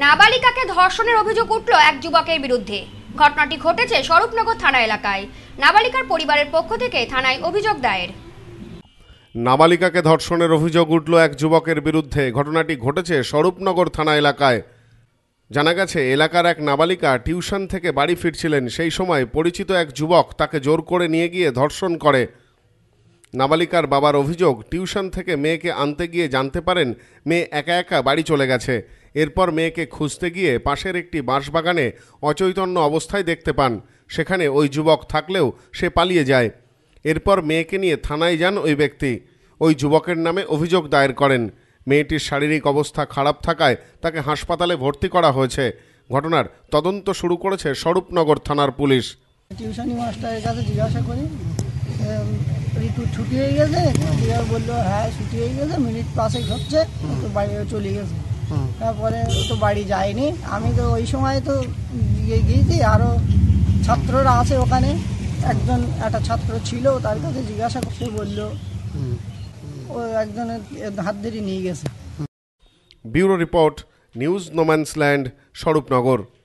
নাবালিকাকে ধর্ষণের অভিযোগ উঠল এক যুবকের বিরুদ্ধে ঘটনাটি ঘটেছে স্বরূপনগর থানা এলাকায় নাবালিকার পরিবারের পক্ষ থেকে থানায় অভিযোগ দায়ের নাবালিকাকে ধর্ষণের অভিযোগ উঠল এক যুবকের বিরুদ্ধে ঘটনাটি ঘটেছে স্বরূপনগর থানা এলাকায় জানা গেছে এলাকার এক নাবালিকা টিউশন থেকে বাড়ি ফিরছিলেন সেই সময় পরিচিত এক যুবক তাকে জোর করে নিয়ে গিয়ে ধর্ষণ করে নাবালিকার বাবার অভিযোগ টিউশন থেকে মেয়েকে আনতে গিয়ে জানতে পারেন মেয়ে একা একা বাড়ি চলে গেছে এরপর মেয়েকে খুঁজতে গিয়ে পাশের একটি বাঁশবাগানে অচৈতন্য অবস্থায় দেখতে পান সেখানে ওই যুবক থাকলেও সে পালিয়ে যায় এরপর মেয়েকে নিয়ে থানায় যান ওই ব্যক্তি ওই যুবকের নামে অভিযোগ দায়ের করেন মেয়েটির শারীরিক অবস্থা খারাপ থাকায় তাকে হাসপাতালে ভর্তি করা হয়েছে ঘটনার তদন্ত শুরু করেছে স্বরূপনগর থানার পুলিশ টিউশনি মাস্টারের কাছে জিজ্ঞাসা করি ঋতু ছুটি হয়ে গেছে বললো হ্যাঁ ছুটি হয়ে গেছে মিনিট পাশে হচ্ছে বাইরে চলে গেছে তারপরে তো বাড়ি যায়নি আমি তো ওই সময় তো গিয়েছি আরও ছাত্ররা আছে ওখানে একজন একটা ছাত্র ছিল তার কাছে জিজ্ঞাসা করতে বলল ও একজনের হাত ধরে নিয়ে গেছে bureau report news no man's land Swarupnagar